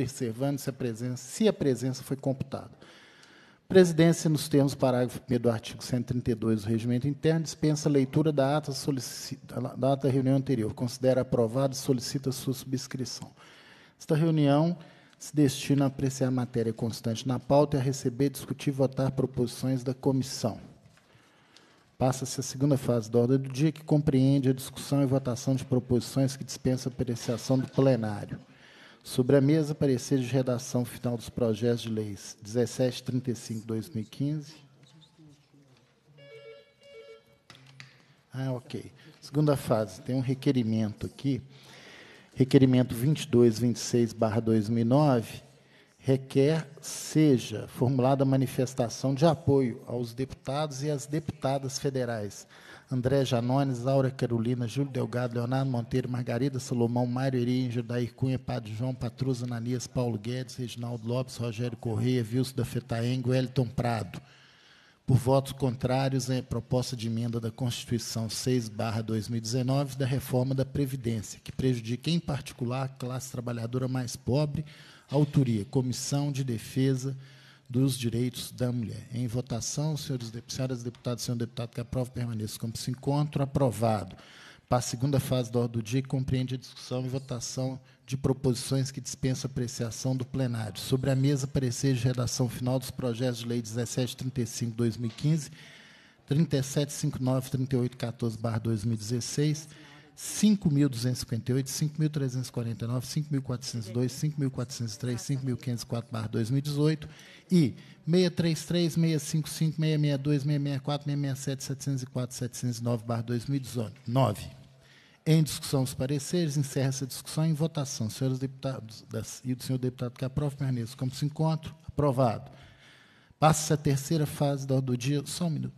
observando se a presença, se a presença foi computada. Presidência, nos termos do parágrafo 1 do artigo 132 do Regimento Interno, dispensa a leitura da ata, solicita, da ata da reunião anterior, considera aprovado e solicita sua subscrição. Esta reunião se destina a apreciar a matéria constante na pauta e a receber, discutir e votar proposições da comissão. Passa-se a segunda fase da ordem do dia, que compreende a discussão e votação de proposições que dispensa apreciação do plenário. Sobre a mesa, parecer de redação final dos projetos de leis 1735-2015. Ah, ok. Segunda fase, tem um requerimento aqui. Requerimento 2226-2009 requer seja formulada manifestação de apoio aos deputados e às deputadas federais André Janones, Aura Carolina, Júlio Delgado, Leonardo Monteiro, Margarida Salomão, Mário Erim, Judair Cunha, Padre João, Patruza Ananias, Paulo Guedes, Reginaldo Lopes, Rogério Correia, Vilso da Fetaengo, Wellington Prado. Por votos contrários em proposta de emenda da Constituição 6/2019 da reforma da previdência, que prejudica em particular a classe trabalhadora mais pobre, autoria Comissão de Defesa dos Direitos da Mulher. Em votação, senhores, senhoras deputadas e senhor deputado que aprova, permaneça como se encontro. Aprovado. Para a segunda fase da ordem do dia, que compreende a discussão e votação de proposições que dispensam apreciação do plenário. Sobre a mesa, parecer de redação final dos projetos de lei 1735 2015, 3759 3814 2016 5.258, 5.349, 5.402, 5.403, 5.504/2018 e 633, 655, 662, 664, 667, 704, 709/2019. barra Em discussão os pareceres, encerra essa discussão em votação. Senhores deputados e do senhor deputado que aprova, permaneça como se encontro. Aprovado. Passa se a terceira fase do dia. Só um minuto.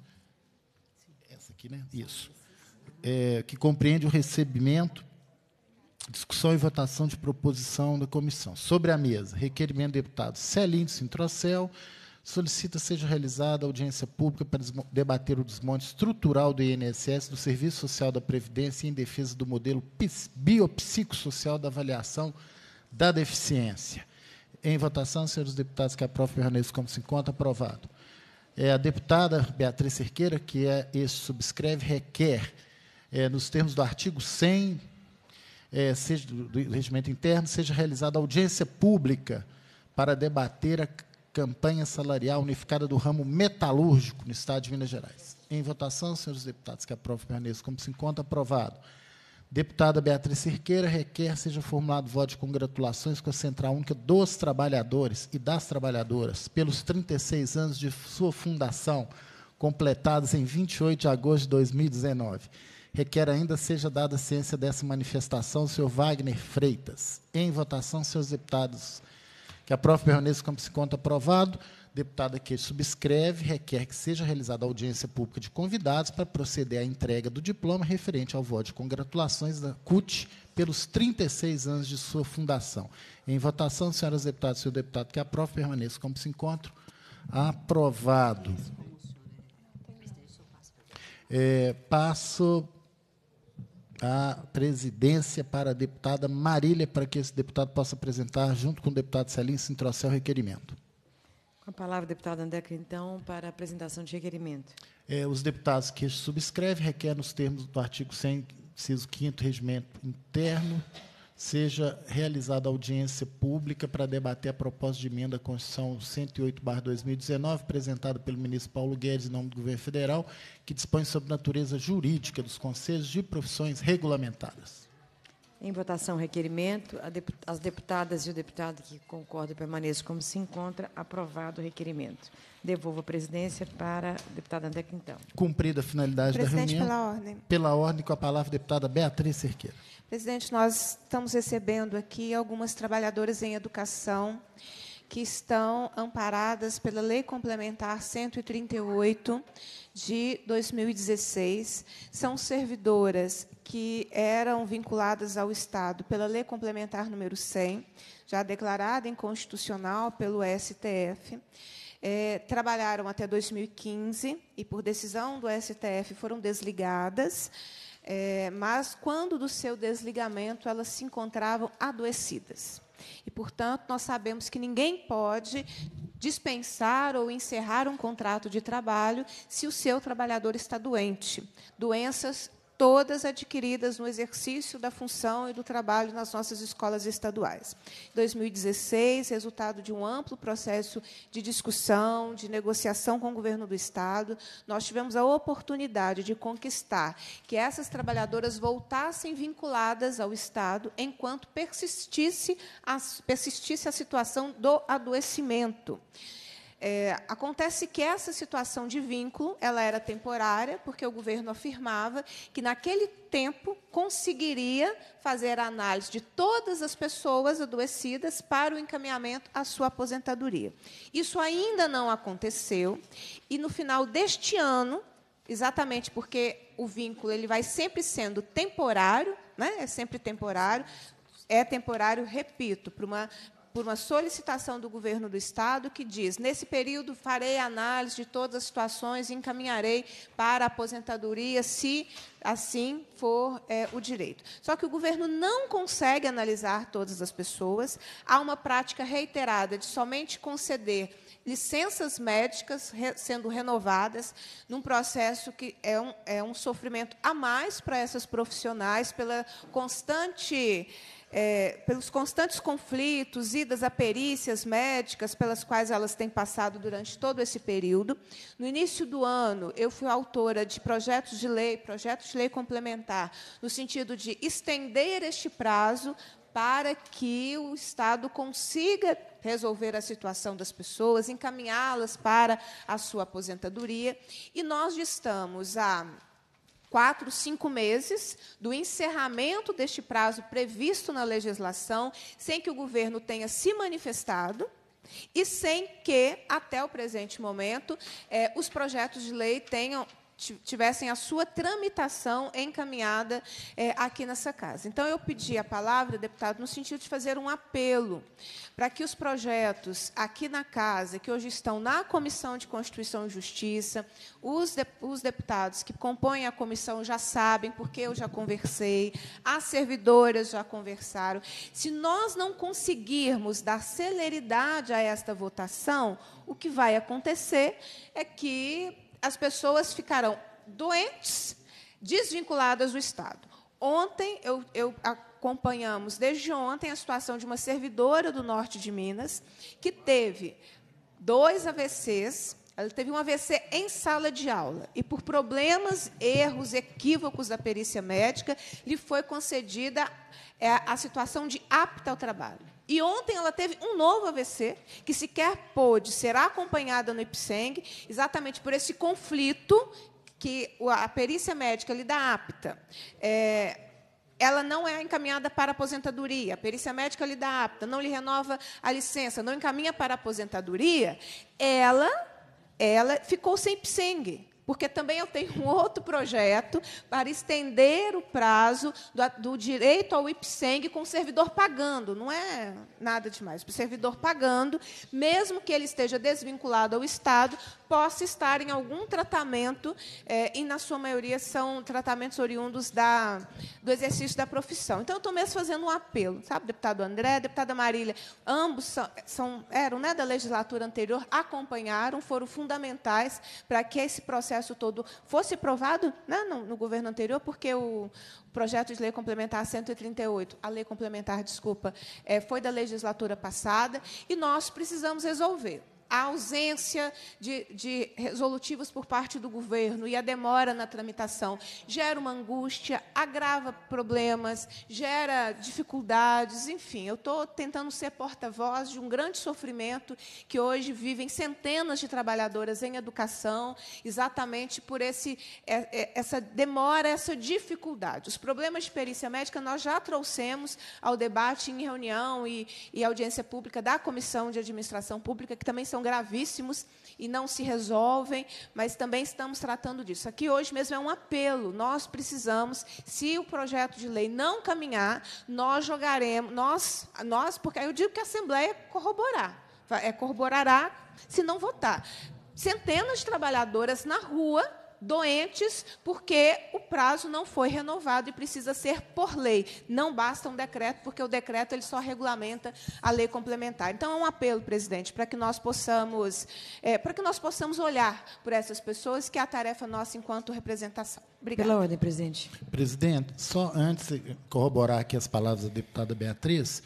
Essa aqui, né? Isso é, que compreende o recebimento, discussão e votação de proposição da comissão. Sobre a mesa, requerimento do deputado Celinho Sintrocel, solicita seja realizada audiência pública para debater o desmonte estrutural do INSS, do Serviço Social da Previdência, em defesa do modelo biopsicossocial da avaliação da deficiência. Em votação, senhores deputados, que aprove permaneça como se encontra, aprovado. É, a deputada Beatriz Cerqueira, que é esse subscreve, requer é, nos termos do artigo 100 é, seja do, do regimento interno, seja realizada audiência pública para debater a campanha salarial unificada do ramo metalúrgico no Estado de Minas Gerais. Em votação, senhores deputados, que aprova permaneça como se encontra aprovado. Deputada Beatriz Cirqueira requer seja formulado voto de congratulações com a Central Única dos Trabalhadores e das Trabalhadoras pelos 36 anos de sua fundação, completados em 28 de agosto de 2019 requer ainda seja dada ciência dessa manifestação, senhor Wagner Freitas. Em votação, senhores deputados. Que a permaneça como se Conta aprovado. Deputada que subscreve, requer que seja realizada audiência pública de convidados para proceder à entrega do diploma referente ao voto de congratulações da CUT pelos 36 anos de sua fundação. Em votação, senhoras deputadas e senhor deputado, que a prof. permaneça como se encontra Aprovado. É, passo a presidência para a deputada Marília, para que esse deputado possa apresentar, junto com o deputado Celim Sintrocel, o requerimento. Com a palavra, deputado André então para a apresentação de requerimento. É, os deputados que subscrevem requerem, nos termos do artigo 100, inciso 5 regimento interno, seja realizada audiência pública para debater a proposta de emenda à Constituição 108/2019, apresentada pelo ministro Paulo Guedes em nome do governo federal, que dispõe sobre a natureza jurídica dos conselhos de profissões regulamentadas. Em votação, requerimento. As deputadas e o deputado que concordam permaneçam como se encontra. Aprovado o requerimento. Devolvo a presidência para a deputada André Quintão. Cumprida a finalidade Presidente, da reunião. pela ordem. Pela ordem, com a palavra, a deputada Beatriz Cerqueira. Presidente, nós estamos recebendo aqui algumas trabalhadoras em educação que estão amparadas pela Lei Complementar 138 de 2016. São servidoras que eram vinculadas ao Estado pela Lei Complementar número 100, já declarada inconstitucional pelo STF. É, trabalharam até 2015 e, por decisão do STF, foram desligadas é, mas quando do seu desligamento elas se encontravam adoecidas. E, portanto, nós sabemos que ninguém pode dispensar ou encerrar um contrato de trabalho se o seu trabalhador está doente. Doenças todas adquiridas no exercício da função e do trabalho nas nossas escolas estaduais. 2016, resultado de um amplo processo de discussão, de negociação com o governo do estado, nós tivemos a oportunidade de conquistar que essas trabalhadoras voltassem vinculadas ao estado enquanto persistisse a, persistisse a situação do adoecimento. É, acontece que essa situação de vínculo ela era temporária, porque o governo afirmava que, naquele tempo, conseguiria fazer a análise de todas as pessoas adoecidas para o encaminhamento à sua aposentadoria. Isso ainda não aconteceu, e no final deste ano, exatamente porque o vínculo ele vai sempre sendo temporário, né? é sempre temporário, é temporário, repito, para uma por uma solicitação do governo do Estado que diz: nesse período farei análise de todas as situações e encaminharei para a aposentadoria, se assim for é, o direito. Só que o governo não consegue analisar todas as pessoas, há uma prática reiterada de somente conceder licenças médicas re, sendo renovadas num processo que é um, é um sofrimento a mais para essas profissionais pela constante é, pelos constantes conflitos, idas a perícias médicas pelas quais elas têm passado durante todo esse período. No início do ano, eu fui autora de projetos de lei, projetos de lei complementar, no sentido de estender este prazo para que o Estado consiga resolver a situação das pessoas, encaminhá-las para a sua aposentadoria. E nós estamos a quatro, cinco meses do encerramento deste prazo previsto na legislação, sem que o governo tenha se manifestado e sem que, até o presente momento, eh, os projetos de lei tenham tivessem a sua tramitação encaminhada é, aqui nessa casa. Então, eu pedi a palavra, deputado, no sentido de fazer um apelo para que os projetos aqui na casa, que hoje estão na Comissão de Constituição e Justiça, os, de, os deputados que compõem a comissão já sabem, porque eu já conversei, as servidoras já conversaram. Se nós não conseguirmos dar celeridade a esta votação, o que vai acontecer é que as pessoas ficarão doentes, desvinculadas do Estado. Ontem, eu, eu acompanhamos, desde ontem, a situação de uma servidora do norte de Minas, que teve dois AVCs, ela teve um AVC em sala de aula e, por problemas, erros, equívocos da perícia médica, lhe foi concedida é, a situação de apta ao trabalho. E ontem ela teve um novo AVC, que sequer pôde, ser acompanhada no IPSENG, exatamente por esse conflito que a perícia médica lhe dá apta. É, ela não é encaminhada para aposentadoria, a perícia médica lhe dá apta, não lhe renova a licença, não encaminha para aposentadoria, ela ela ficou sem IPSENG porque também eu tenho um outro projeto para estender o prazo do, do direito ao IPSENG com o servidor pagando. Não é nada demais. O servidor pagando, mesmo que ele esteja desvinculado ao Estado, possa estar em algum tratamento, é, e na sua maioria são tratamentos oriundos da, do exercício da profissão. Então, eu estou mesmo fazendo um apelo, sabe, deputado André, deputada Marília, ambos são, são eram né, da legislatura anterior, acompanharam, foram fundamentais para que esse processo processo todo fosse aprovado né, no, no, governo anterior, porque o projeto de lei complementar 138, a lei complementar, desculpa, é, foi da legislatura passada, e nós precisamos resolver a ausência de, de resolutivos por parte do governo e a demora na tramitação gera uma angústia, agrava problemas, gera dificuldades, enfim. Eu estou tentando ser porta-voz de um grande sofrimento que hoje vivem centenas de trabalhadoras em educação, exatamente por esse, é, é, essa demora, essa dificuldade. Os problemas de perícia médica nós já trouxemos ao debate em reunião e, e audiência pública da Comissão de Administração Pública, que também são gravíssimos e não se resolvem, mas também estamos tratando disso. Aqui hoje mesmo é um apelo. Nós precisamos, se o projeto de lei não caminhar, nós jogaremos, nós, nós, porque eu digo que a Assembleia corroborar, é corroborará se não votar. Centenas de trabalhadoras na rua doentes porque o prazo não foi renovado e precisa ser por lei. Não basta um decreto, porque o decreto ele só regulamenta a lei complementar. Então é um apelo, presidente, para que nós possamos, é, para que nós possamos olhar por essas pessoas, que é a tarefa nossa enquanto representação. Obrigada. Pela ordem, presidente. Presidente, só antes de corroborar aqui as palavras da deputada Beatriz,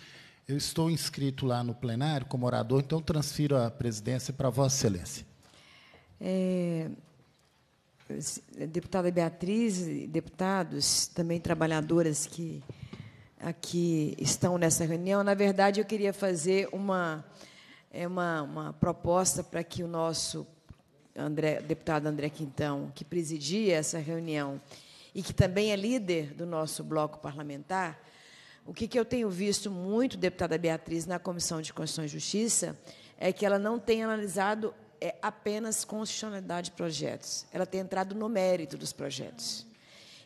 eu estou inscrito lá no plenário como orador, então transfiro a presidência para Vossa Excelência. É, deputada Beatriz, deputados, também trabalhadoras que aqui estão nessa reunião. Na verdade, eu queria fazer uma, é uma, uma proposta para que o nosso André, deputado André Quintão, que presidia essa reunião e que também é líder do nosso bloco parlamentar, o que, que eu tenho visto muito, deputada Beatriz, na Comissão de Constituição e Justiça, é que ela não tem analisado é apenas constitucionalidade de projetos. Ela tem entrado no mérito dos projetos.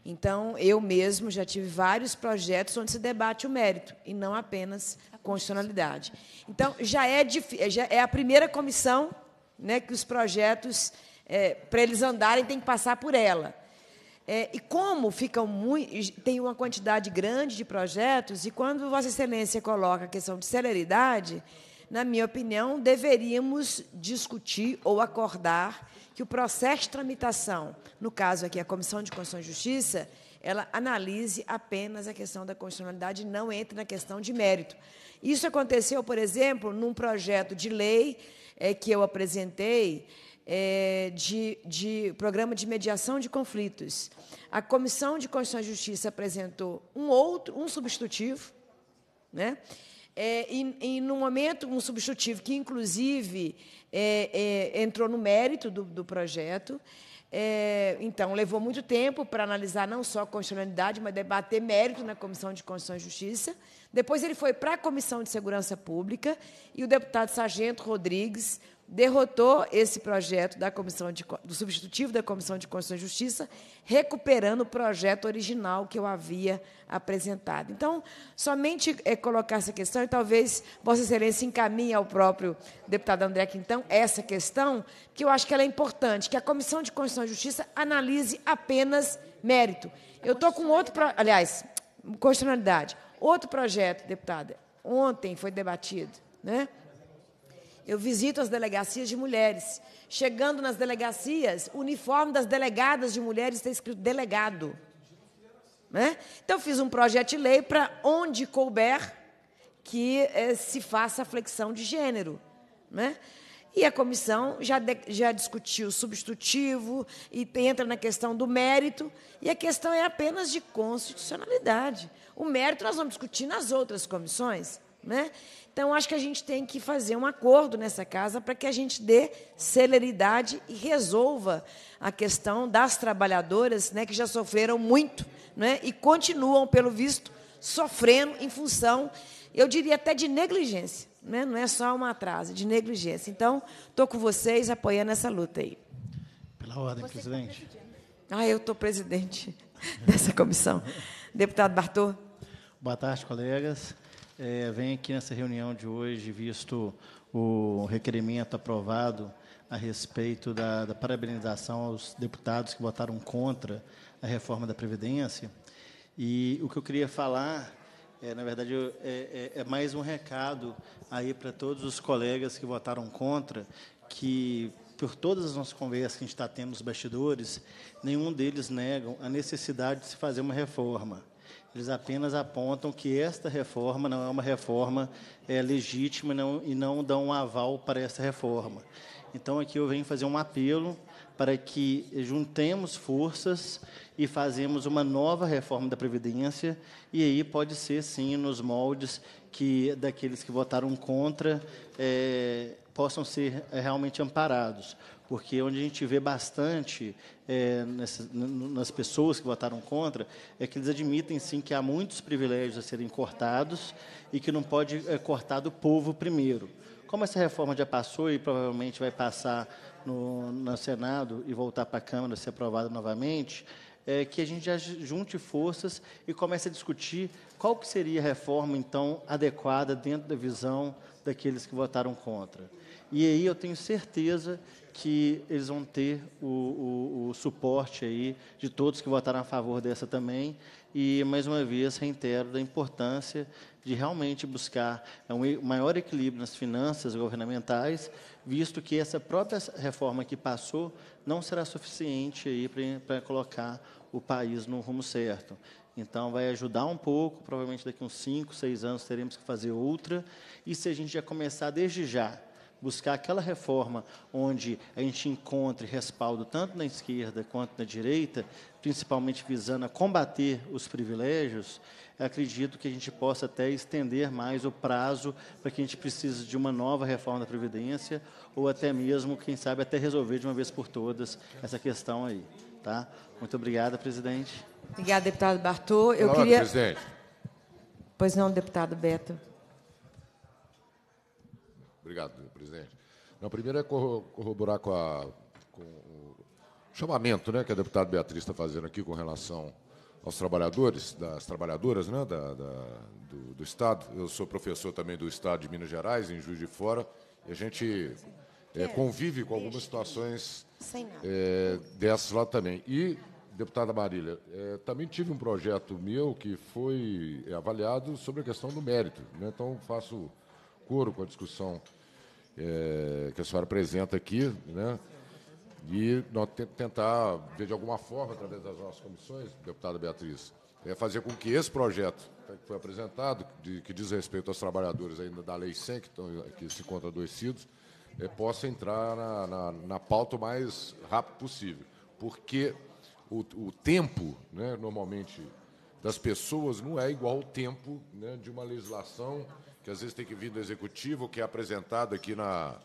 Então, eu mesmo já tive vários projetos onde se debate o mérito e não apenas a constitucionalidade. Então, já é, já é a primeira comissão né, que os projetos, é, para eles andarem, tem que passar por ela. É, e como ficam muito, tem uma quantidade grande de projetos, e quando Vossa Excelência coloca a questão de celeridade, na minha opinião, deveríamos discutir ou acordar que o processo de tramitação, no caso aqui a Comissão de Constituição e Justiça, ela analise apenas a questão da constitucionalidade e não entre na questão de mérito. Isso aconteceu, por exemplo, num projeto de lei é, que eu apresentei é, de, de programa de mediação de conflitos. A Comissão de Constituição e Justiça apresentou um outro, um substitutivo, né? É, e, e, no momento, um substitutivo que, inclusive, é, é, entrou no mérito do, do projeto. É, então, levou muito tempo para analisar não só a constitucionalidade, mas debater mérito na Comissão de Constituição e Justiça. Depois, ele foi para a Comissão de Segurança Pública e o deputado Sargento Rodrigues derrotou esse projeto da comissão de, do substitutivo da Comissão de Constituição e Justiça, recuperando o projeto original que eu havia apresentado. Então, somente é, colocar essa questão, e talvez Vossa Excelência encaminhe ao próprio deputado André Quintão essa questão, que eu acho que ela é importante, que a Comissão de Constituição e Justiça analise apenas mérito. Eu estou com outro, pro, aliás, constitucionalidade, outro projeto, deputada, ontem foi debatido, né? Eu visito as delegacias de mulheres. Chegando nas delegacias, o uniforme das delegadas de mulheres está escrito delegado. Né? Então, eu fiz um projeto de lei para onde couber que eh, se faça a flexão de gênero. Né? E a comissão já, de, já discutiu substitutivo e entra na questão do mérito, e a questão é apenas de constitucionalidade. O mérito nós vamos discutir nas outras comissões. Né? Então, acho que a gente tem que fazer um acordo nessa casa para que a gente dê celeridade e resolva a questão das trabalhadoras né, que já sofreram muito né, e continuam, pelo visto, sofrendo em função, eu diria até de negligência. Né? Não é só uma atraso, de negligência. Então, estou com vocês apoiando essa luta aí. Pela ordem, Você tá presidente. Tá ah, eu estou presidente dessa comissão. Deputado Bartô. Boa tarde, colegas é, venho aqui nessa reunião de hoje, visto o requerimento aprovado a respeito da, da parabenização aos deputados que votaram contra a reforma da Previdência. E o que eu queria falar é, na verdade, é, é, é, mais um recado aí para todos os colegas que votaram contra, que por todas as nossas conversas que a gente está tendo nos bastidores, nenhum deles negam a necessidade de se fazer uma reforma. Eles apenas apontam que esta reforma não é uma reforma é, legítima não, e não dão um aval para essa reforma. Então, aqui eu venho fazer um apelo para que juntemos forças e fazemos uma nova reforma da Previdência, e aí pode ser, sim, nos moldes que daqueles que votaram contra é, possam ser é, realmente amparados porque onde a gente vê bastante é, nas pessoas que votaram contra é que eles admitem sim que há muitos privilégios a serem cortados e que não pode é, cortar do povo primeiro. Como essa reforma já passou e provavelmente vai passar no, no Senado e voltar para a Câmara ser aprovada novamente, é, que a gente já junte forças e comece a discutir qual que seria a reforma, então, adequada dentro da visão daqueles que votaram contra. E aí eu tenho certeza que eles vão ter o, o, o, suporte aí de todos que votaram a favor dessa também. E, mais uma vez, reitero da importância de realmente buscar um maior equilíbrio nas finanças governamentais, visto que essa própria reforma que passou não será suficiente para colocar o país no rumo certo. Então, vai ajudar um pouco, provavelmente daqui uns cinco, seis anos teremos que fazer outra. E se a gente já começar desde já buscar aquela reforma onde a gente encontre respaldo tanto na esquerda quanto na direita, principalmente visando a combater os privilégios, acredito que a gente possa até estender mais o prazo para que a gente precise de uma nova reforma da Previdência ou até mesmo, quem sabe, até resolver de uma vez por todas essa questão aí. Tá? Muito obrigada, presidente. Obrigada, deputado Bartô. Eu Olá, queria... presidente. Pois não, deputado Beto. Obrigado, presidente. Não, primeiro é corroborar com, a, com o chamamento né, que a deputada Beatriz está fazendo aqui com relação aos trabalhadores, das trabalhadoras né, da, da, do, do, Estado. Eu sou professor também do Estado de Minas Gerais, em Juiz de Fora, e a gente é, convive com algumas situações é, dessas lá também. E, deputada Marília, é, também tive um projeto meu que foi é, avaliado sobre a questão do mérito. Né, então, faço com a discussão é, que a senhora apresenta aqui, né? E nós tentar ver de alguma forma, através das nossas comissões, deputada Beatriz, é fazer com que esse projeto que foi apresentado, de, que diz respeito aos trabalhadores ainda da Lei 100, que, estão, que se encontram adoecidos, é, possa entrar na, na, na, pauta o mais rápido possível. Porque o, o tempo, né, normalmente, das pessoas não é igual ao tempo né, de uma legislação que às vezes tem que vir do executivo, que é apresentado aqui na,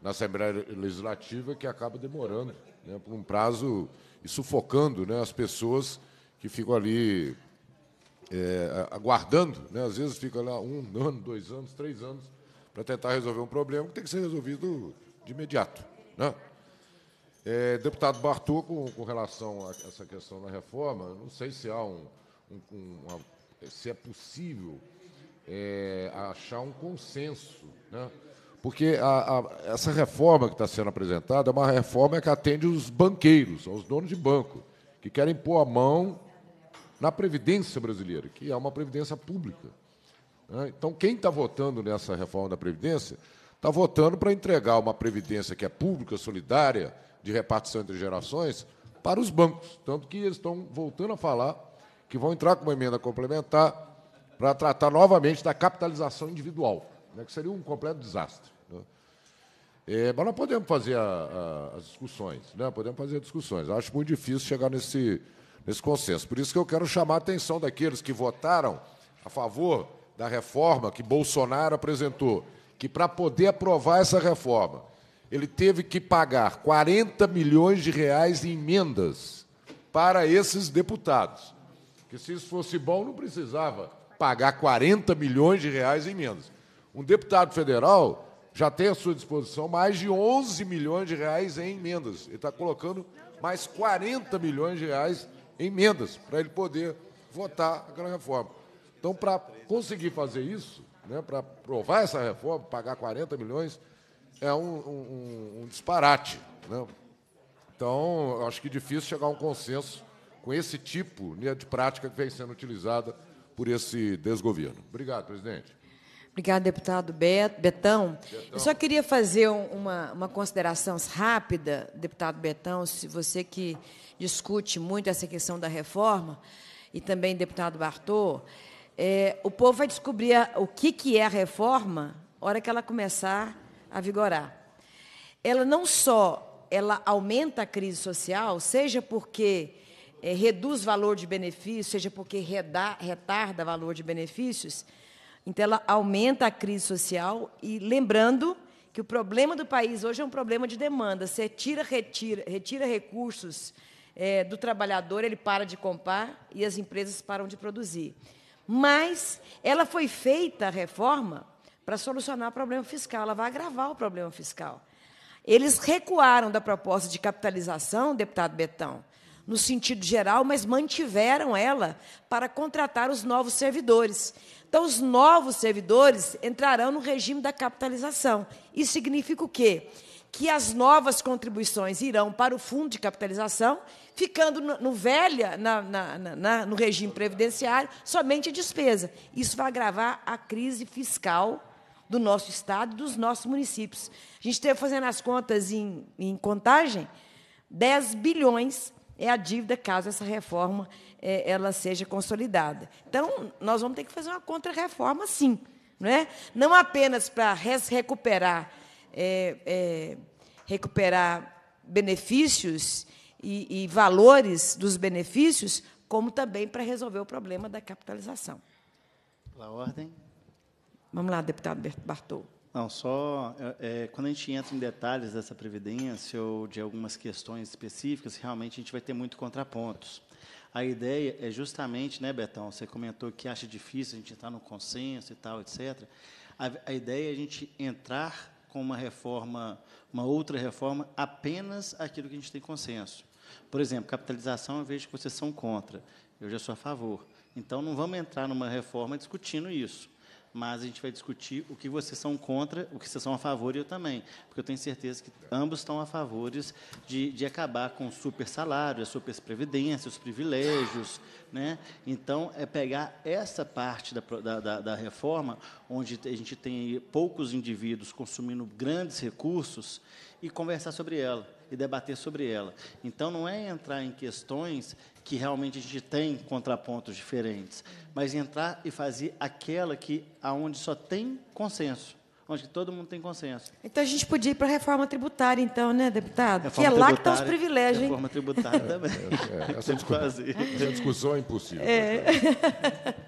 na Assembleia Legislativa, que acaba demorando né, por um prazo e sufocando né, as pessoas que ficam ali é, aguardando. Né, às vezes fica lá um ano, dois anos, três anos para tentar resolver um problema que tem que ser resolvido de imediato. Né? É, deputado Bartô, com, com, relação a essa questão da reforma, não sei se há um, um, um uma, se é possível é, achar um consenso. Né? Porque a, a, essa reforma que está sendo apresentada é uma reforma que atende os banqueiros, aos donos de banco, que querem pôr a mão na Previdência brasileira, que é uma Previdência pública. Né? Então, quem está votando nessa reforma da Previdência está votando para entregar uma Previdência que é pública, solidária, de repartição entre gerações, para os bancos. Tanto que eles estão voltando a falar que vão entrar com uma emenda complementar para tratar novamente da capitalização individual, né, que seria um completo desastre. Né? É, mas nós podemos fazer a, a, as discussões, né? podemos fazer discussões. acho muito difícil chegar nesse, nesse consenso. Por isso que eu quero chamar a atenção daqueles que votaram a favor da reforma que Bolsonaro apresentou, que para poder aprovar essa reforma, ele teve que pagar 40 milhões de reais em emendas para esses deputados. Que se isso fosse bom, não precisava pagar 40 milhões de reais em emendas. Um deputado federal já tem à sua disposição mais de 11 milhões de reais em emendas. Ele está colocando mais 40 milhões de reais em emendas para ele poder votar aquela reforma. Então, para conseguir fazer isso, né, para aprovar essa reforma, pagar 40 milhões, é um, um, um disparate. Né? Então, acho que é difícil chegar a um consenso com esse tipo né, de prática que vem sendo utilizada por esse desgoverno. Obrigado, presidente. Obrigado, deputado Betão. Betão. Eu só queria fazer uma, uma consideração rápida, deputado Betão, se você que discute muito essa questão da reforma, e também deputado Bartô, é, o povo vai descobrir a, o que, que é a reforma na hora que ela começar a vigorar. Ela não só ela aumenta a crise social, seja porque é, reduz valor de benefício, seja porque reda, retarda valor de benefícios, então ela aumenta a crise social e lembrando que o problema do país hoje é um problema de demanda. Você tira, retira, retira recursos é, do trabalhador, ele para de comprar e as empresas param de produzir. Mas ela foi feita a reforma para solucionar o problema fiscal, ela vai agravar o problema fiscal. Eles recuaram da proposta de capitalização, deputado Betão, no sentido geral, mas mantiveram ela para contratar os novos servidores. Então, os novos servidores entrarão no regime da capitalização. Isso significa o quê? Que as novas contribuições irão para o fundo de capitalização, ficando no, no velha, na, na, na, no regime previdenciário, somente a despesa. Isso vai agravar a crise fiscal do nosso estado e dos nossos municípios. A gente esteve fazendo as contas em, em contagem 10 bilhões é a dívida caso essa reforma é, ela seja consolidada. Então, nós vamos ter que fazer uma contra-reforma, sim. Não, é? não apenas para recuperar, é, é, recuperar benefícios e, e valores dos benefícios, como também para resolver o problema da capitalização. Pela ordem. Vamos lá, deputado Bartol. Não, só é, é, quando a gente entra em detalhes dessa previdência ou de algumas questões específicas, realmente a gente vai ter muito contrapontos. A ideia é justamente, né, Betão? Você comentou que acha difícil a gente entrar no consenso e tal, etc. A, a ideia é a gente entrar com uma reforma, uma outra reforma, apenas aquilo que a gente tem consenso. Por exemplo, capitalização, eu vejo que vocês são contra. Eu já sou a favor. Então, não vamos entrar numa reforma discutindo isso mas a gente vai discutir o que vocês são contra, o que vocês são a favor e eu também, porque eu tenho certeza que ambos estão a favores de, de acabar com o super salário, a super previdência, os privilégios, né? Então é pegar essa parte da, da, da reforma onde a gente tem poucos indivíduos consumindo grandes recursos e conversar sobre ela e debater sobre ela. Então, não é entrar em questões que realmente a gente tem contrapontos diferentes, mas entrar e fazer aquela que aonde só tem consenso onde todo mundo tem consenso. Então a gente podia ir para a reforma tributária, então, né, deputado? Reforma que é lá que estão tá os privilégios. Reforma hein? tributária também. É, é, é essa, discussão, essa, discussão, é impossível. É. Né,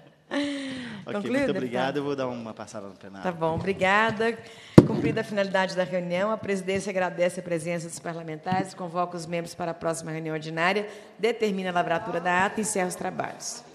Concluído, então, muito obrigado. Então. Eu vou dar uma passada no plenário. Tá bom, obrigada. Cumprida a finalidade da reunião, a presidência agradece a presença dos parlamentares, convoca os membros para a próxima reunião ordinária, determina a lavratura da ata e encerra os trabalhos.